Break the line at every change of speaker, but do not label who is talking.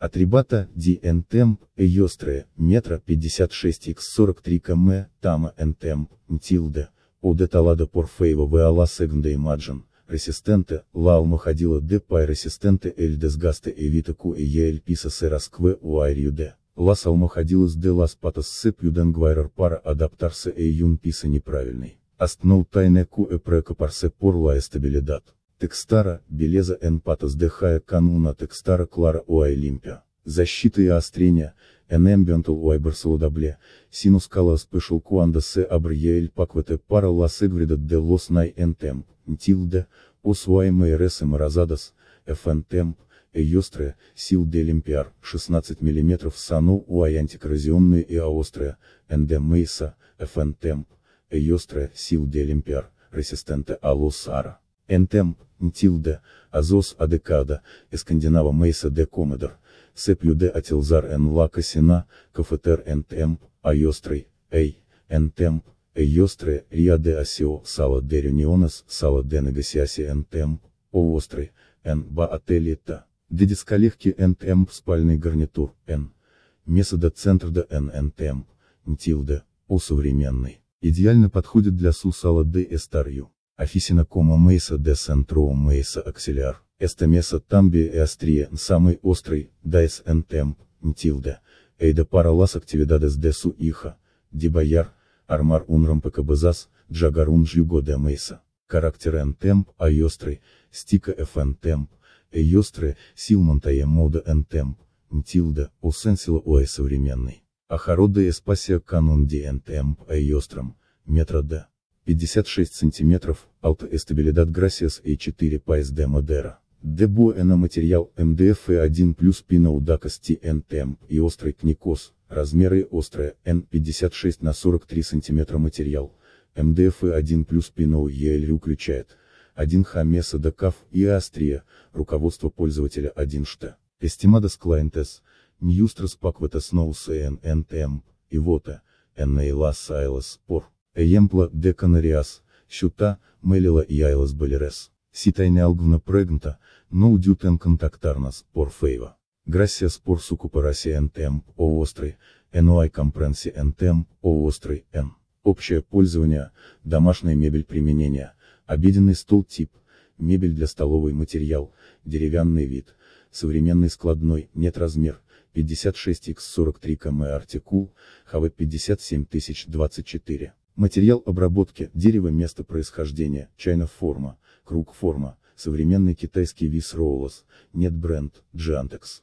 Атрибата DN Temp, Эйостры, метра 56х43 км, Тама Н Темп, Мтилда, Ода Талада Порфейва Веала Сегнда Имаджин, Ресистента, Лалма Ходила Де Пай Ресистента Эль Десгаста Эвита Ку Эя Эль Писа Сераскве Уайрью Де, Лас Алмахадилас Де Лас Патас Сып Юдангвайрер Пара Адаптарса Эйюн Писа Неправильный, Астнул Тайне Ку Эпрека Парсе Пор Лая Стабилидат. Текстара, Белеза Н Патас Дехая Кануна Текстара Клара Уай Лимпио. Защита и острение, Н Эмбиентал Уайберс Лодобле, Синус Калас Пешел Куанда Се Абрьеэль Паквете Пара Лас Игврида Де Лос Най Эн Темп, Тилде, Ос Уай Мейрес и Маразадас, Фн Темп, Эйостре, Сил де Лимпиар, 16 мм Сану Уай Антикоррозионные и Аостре, НД Мейса, ФН Темп, Эйостре, Сил де Лимпиар, Ресистенте Алло Сара. Энтемп, Нтилде, Азос Адекада, Эскандинава Мейса де Комедор, Сеплюде Атилзар Н Лака Сина, Кафетер Н Темп, Айострой, Эй, Н Темп, Эйостре, Риа де Асио, Сала де Рюнионес, Сала де Негасиаси Н Темп, О Острый, Н Ба Ателита, де Дискалевки Н Темп спальный гарнитур, Н. Месода центр да Н Н Темп, Нтилде, О современный идеально подходит для Сусала де Эстарью. Офисина кома мейса де центро мейса аксиляр, эстамеса тамби и острие, самый острый, дайс эн темп, мтилда, эйда пара лас активидадес де су иха, дебаяр, армар унрам пкбзас, джагарун жюго де мейса. Характер эн темп, а йострый, стика фн темп, э йостры, силмонтая мода эн темп, мтилда, о сенсила э современный. Ахарода эспасия канун ди эн темп э метра де. 56 см, Alta Estabilidad Gracias E4 País de Madera. De Buena материал МДФ и 1 плюс Pinaudakas TN Temp и острый кникос, размеры острая, N56 на 43 см материал, МДФ и 1 плюс Pinau EL включает, 1 Хамеса Дакав и Астрия, руководство пользователя 1 шта. Estimadas clientes, Newstras Paquetas Nous EN Temp, и Vota, N Las Ailas Por. Ejemplă de Canarias, Șuta, Melila Iailas Baleres. Si tainealgvna pregmta, nu udiut în contactarnas, por feiva. Gracias por su cooperación temp, o острый, eno ai comprensi en temp, острый, en. Общее пользование, домашняя мебель применения, обеденный стол тип, мебель для столовой материал, деревянный вид, современный складной, нет размер, 56x43 км артикул, ХВ 57024. Материал обработки, дерево место происхождения, чайна форма, круг форма, современный китайский вис роулос, нет бренд, джантекс.